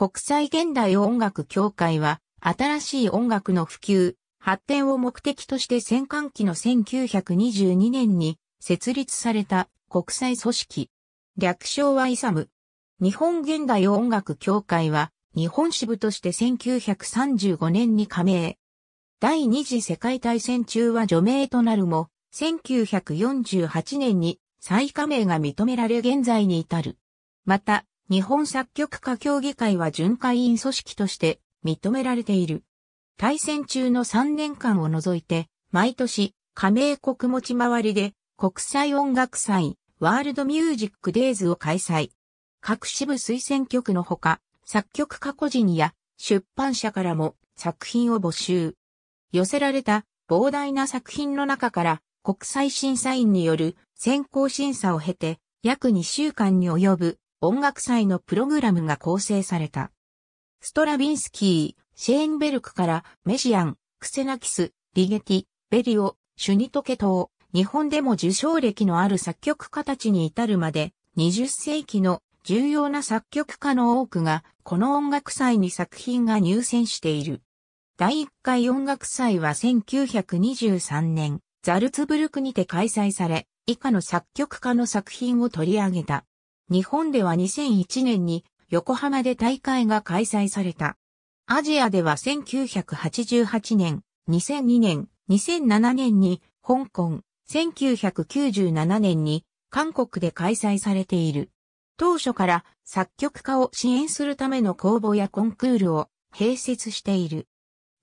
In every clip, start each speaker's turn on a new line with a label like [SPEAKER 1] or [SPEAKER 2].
[SPEAKER 1] 国際現代音楽協会は、新しい音楽の普及、発展を目的として戦艦期の1922年に設立された国際組織。略称はイサム。日本現代音楽協会は日本支部として1935年に加盟。第二次世界大戦中は除名となるも、1948年に再加盟が認められ現在に至る。また、日本作曲家協議会は巡回員組織として認められている。対戦中の3年間を除いて、毎年、加盟国持ち回りで、国際音楽祭、ワールドミュージックデイズを開催。各支部推薦局のほか、作曲家個人や出版社からも作品を募集。寄せられた膨大な作品の中から国際審査員による選考審査を経て約2週間に及ぶ音楽祭のプログラムが構成された。ストラビンスキー、シェーンベルクからメシアン、クセナキス、リゲティ、ベリオ、シュニトケ等、日本でも受賞歴のある作曲家たちに至るまで、20世紀の重要な作曲家の多くが、この音楽祭に作品が入選している。第1回音楽祭は1923年、ザルツブルクにて開催され、以下の作曲家の作品を取り上げた。日本では2001年に横浜で大会が開催された。アジアでは1988年、2002年、2007年に香港、1997年に韓国で開催されている。当初から作曲家を支援するための公募やコンクールを併設している。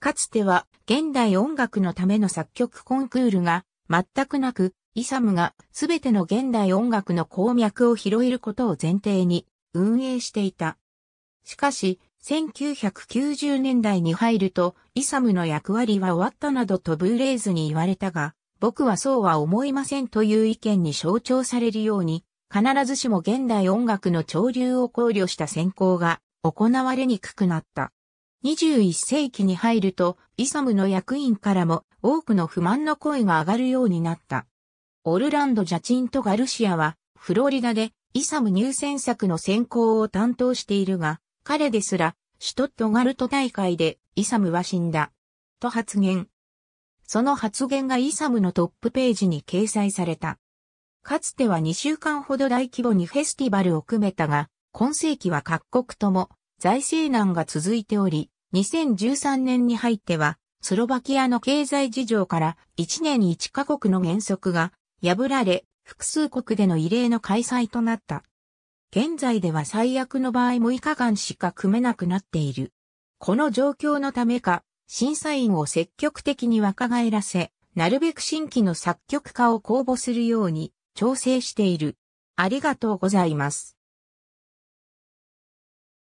[SPEAKER 1] かつては現代音楽のための作曲コンクールが全くなく、イサムがすべての現代音楽の鉱脈を拾えることを前提に運営していた。しかし、1990年代に入ると、イサムの役割は終わったなどとブーレイズに言われたが、僕はそうは思いませんという意見に象徴されるように、必ずしも現代音楽の潮流を考慮した選考が行われにくくなった。21世紀に入ると、イサムの役員からも多くの不満の声が上がるようになった。オルランド・ジャチント・ガルシアは、フロリダでイサム入選作の選考を担当しているが、彼ですら、シュトットガルト大会でイサムは死んだ。と発言。その発言がイサムのトップページに掲載された。かつては2週間ほど大規模にフェスティバルを組めたが、今世紀は各国とも財政難が続いており、2013年に入っては、スロバキアの経済事情から1年1カ国の原則が破られ、複数国での異例の開催となった。現在では最悪の場合6日間しか組めなくなっている。この状況のためか、審査員を積極的に若返らせ、なるべく新規の作曲家を公募するように調整している。ありがとうございます。